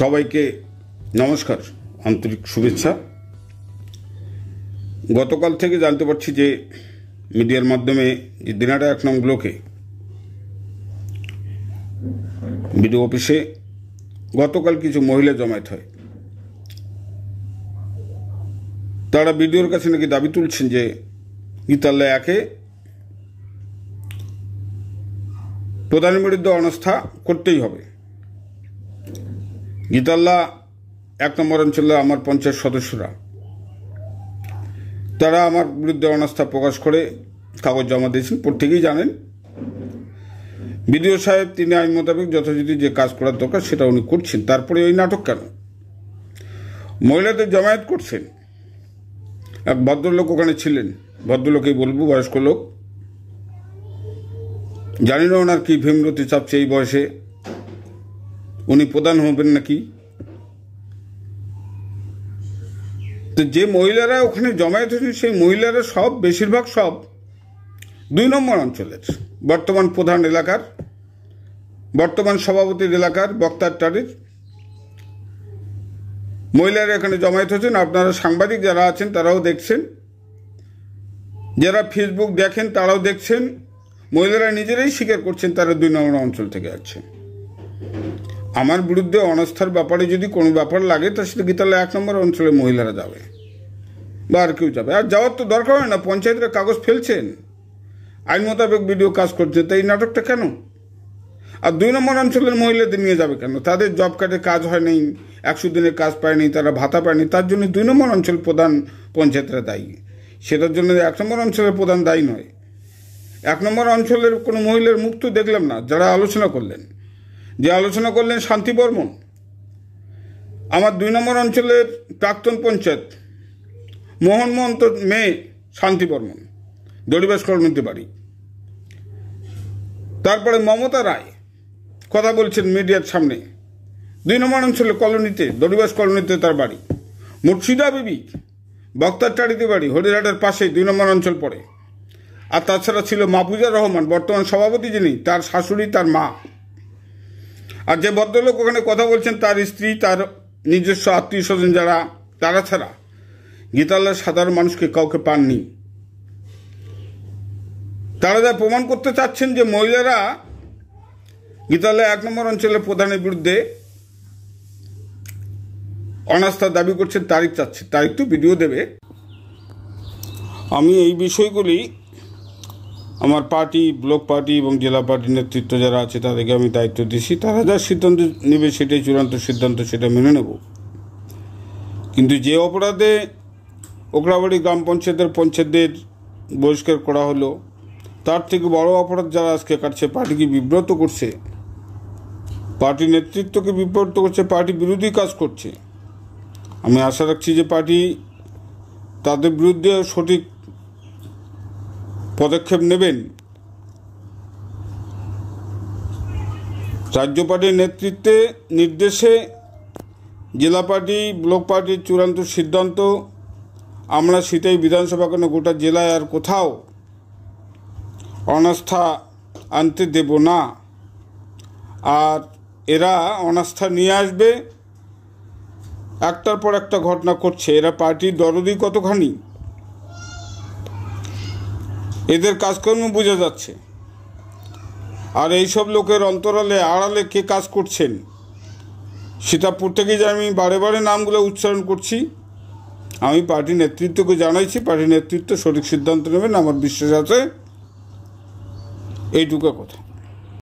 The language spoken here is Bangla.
সবাইকে নমস্কার আন্তরিক শুভেচ্ছা গতকাল থেকে জানতে পারছি যে মিডিয়ার মাধ্যমে যে দিনাটা এক নং ব্লকে বিডিও অফিসে গতকাল কিছু মহিলা জমায়েত হয় তারা বিডিওর কাছে নাকি দাবি তুলছেন যে গীতাল্লা একে প্রধানমন্ত্রীর অনাস্থা করতেই হবে গীতাল্লা এক নম্বর অঞ্চলে আমার পঞ্চায়েত সদস্যরা তারা আমার বিরুদ্ধে অনাস্থা প্রকাশ করে কাগজ জমা দিয়েছেন প্রত্যেকেই জানেন বিডিও সাহেব তিনি আইন মোতাবেক যথাযথ যে কাজ করার দরকার সেটা উনি করছেন তারপরে ওই নাটক কেন মহিলাদের জমায়েত করছেন এক ভদ্রলোক ওখানে ছিলেন ভদ্রলোকেই বলবো বয়স্ক লোক জানি না ওনার কী ভীমরতি চাপছে এই বয়সে উনি প্রধান হবেন নাকি তো যে মহিলারা ওখানে জমায়েত হয়েছেন সেই মহিলারা সব বেশিরভাগ সব দুই নম্বর অঞ্চলের বর্তমান প্রধান এলাকার বর্তমান সভাপতির এলাকার বক্তার টারির মহিলারা এখানে জমায়েত হচ্ছেন আপনারা সাংবাদিক যারা আছেন তারাও দেখছেন যারা ফেসবুক দেখেন তারাও দেখছেন মহিলারা নিজেরাই স্বীকার করছেন তারা দুই নম্বর অঞ্চল থেকে আছে। আমার বিরুদ্ধে অনাস্থার ব্যাপারে যদি কোনো ব্যাপার লাগে তা সেটা তাহলে এক নম্বর অঞ্চলের মহিলারা যাবে বা আর কেউ যাবে আর যাওয়ার তো দরকার হয় না পঞ্চায়েতরা কাগজ ফেলছেন আইন মোতাবেক ভিডিও কাজ করছে তো এই নাটকটা কেন আর দুই নম্বর অঞ্চলের মহিলাদের নিয়ে যাবে কেন তাদের জব কার্ডে কাজ হয় নাই একশো দিনের কাজ পায়নি তারা ভাতা পায়নি তার জন্য দুই নম্বর অঞ্চল প্রধান পঞ্চায়েতরা দায়ী সেটার জন্য এক নম্বর অঞ্চলের প্রধান দায়ী নয় এক নম্বর অঞ্চলের কোনো মহিলার মুখ তো দেখলাম না যারা আলোচনা করলেন যে আলোচনা করলেন শান্তি বর্মন আমার দুই নম্বর অঞ্চলের প্রাক্তন পঞ্চায়েত মোহন মহন্ত মেয়ে শান্তি বর্মন দড়িবাস কর্মীতে বাড়ি তারপরে মমতা রায় কথা বলছেন মিডিয়ার সামনে দুই নম্বর অঞ্চলে কলোনিতে দড়িবাস কলোনিতে তার বাড়ি মুর্শিদা বিবি টাড়িতে বাড়ি হরিহাটের পাশে দুই নম্বর অঞ্চল পড়ে আর তাছাড়া ছিল মাহফুজা রহমান বর্তমান সভাপতি যিনি তার শাশুড়ি তার মা আর যে ভদ্রলোক ওখানে কথা বলছেন তার স্ত্রী তার নিজস্ব আত্মীয় স্বজন যারা তারা ছাড়া গীতাল্লার সাধারণ মানুষকে কাউকে পাননি তারা যা প্রমাণ করতে চাচ্ছেন যে মহিলারা গীতালয় এক নম্বর অঞ্চলের প্রধানের বিরুদ্ধে অনাস্থা দাবি করছেন তারিখ চাচ্ছে তারিখ তো ভিডিও দেবে আমি এই বিষয়গুলি আমার পার্টি ব্লক পার্টি এবং জেলা পার্টির নেতৃত্ব যারা আছে তাদেরকে আমি দায়িত্ব দিছি তারা যা সিদ্ধান্ত নেবে সেটাই চূড়ান্ত সিদ্ধান্ত সেটা মেনে নেব কিন্তু যে অপরাধে ওকরাবাড়ি গ্রাম পঞ্চায়েতের পঞ্চায়েতদের বহিষ্কার করা হলো তার থেকে বড় অপরাধ যারা আজকে কাটছে পার্টিকে বিব্রত করছে পার্টি নেতৃত্বকে বিব্রত করছে পার্টি বিরোধী কাজ করছে আমি আশা রাখছি যে পার্টি তাদের বিরুদ্ধে সঠিক পদক্ষেপ নেবেন রাজ্য পার্টির নেতৃত্বে নির্দেশে জেলা পার্টি ব্লক পার্টির চূড়ান্ত সিদ্ধান্ত আমরা শীতেই বিধানসভা কেন গোটা জেলায় আর কোথাও অনাস্থা আনতে দেব না আর এরা অনাস্থা নিয়ে আসবে একটার পর একটা ঘটনা করছে এরা পার্টির দরদি কতখানি এদের কাজকর্ম বোঝা যাচ্ছে আর এইসব লোকের অন্তরালে আড়ালে কে কাজ করছেন সেটা প্রত্যেকে যে আমি বারে বারে নামগুলো উচ্চারণ করছি আমি পার্টি নেতৃত্বকে জানাইছি পার্টি নেতৃত্ব সঠিক সিদ্ধান্ত নেবেন আমার বিশ্বাস আছে এইটুকু কথা